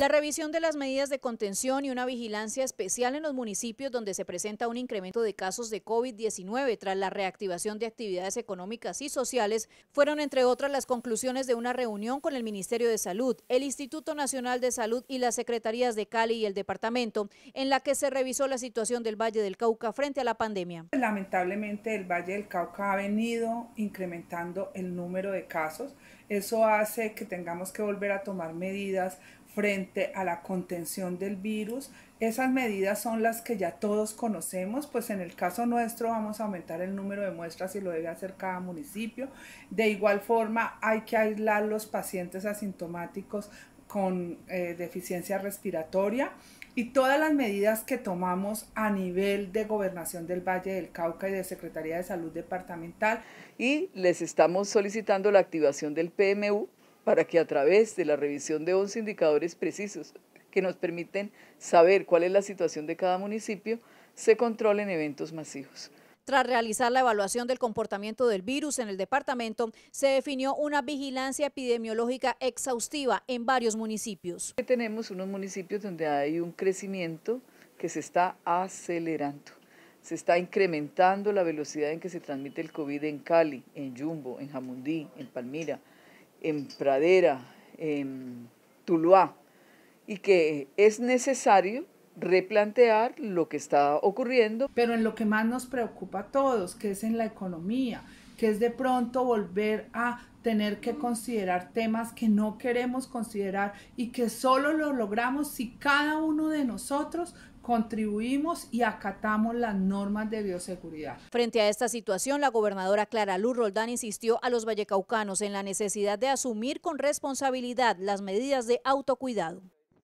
La revisión de las medidas de contención y una vigilancia especial en los municipios donde se presenta un incremento de casos de COVID-19 tras la reactivación de actividades económicas y sociales fueron entre otras las conclusiones de una reunión con el Ministerio de Salud, el Instituto Nacional de Salud y las Secretarías de Cali y el Departamento, en la que se revisó la situación del Valle del Cauca frente a la pandemia. Lamentablemente el Valle del Cauca ha venido incrementando el número de casos. Eso hace que tengamos que volver a tomar medidas frente a la contención del virus. Esas medidas son las que ya todos conocemos, pues en el caso nuestro vamos a aumentar el número de muestras y lo debe hacer cada municipio. De igual forma hay que aislar los pacientes asintomáticos con eh, deficiencia respiratoria y todas las medidas que tomamos a nivel de gobernación del Valle del Cauca y de Secretaría de Salud Departamental. Y les estamos solicitando la activación del PMU para que a través de la revisión de 11 indicadores precisos que nos permiten saber cuál es la situación de cada municipio, se controlen eventos masivos. Tras realizar la evaluación del comportamiento del virus en el departamento, se definió una vigilancia epidemiológica exhaustiva en varios municipios. Tenemos unos municipios donde hay un crecimiento que se está acelerando. Se está incrementando la velocidad en que se transmite el COVID en Cali, en Yumbo, en Jamundí, en Palmira, en Pradera, en Tuluá, y que es necesario replantear lo que está ocurriendo. Pero en lo que más nos preocupa a todos, que es en la economía, que es de pronto volver a tener que considerar temas que no queremos considerar y que solo lo logramos si cada uno de nosotros contribuimos y acatamos las normas de bioseguridad. Frente a esta situación, la gobernadora Clara Luz Roldán insistió a los vallecaucanos en la necesidad de asumir con responsabilidad las medidas de autocuidado.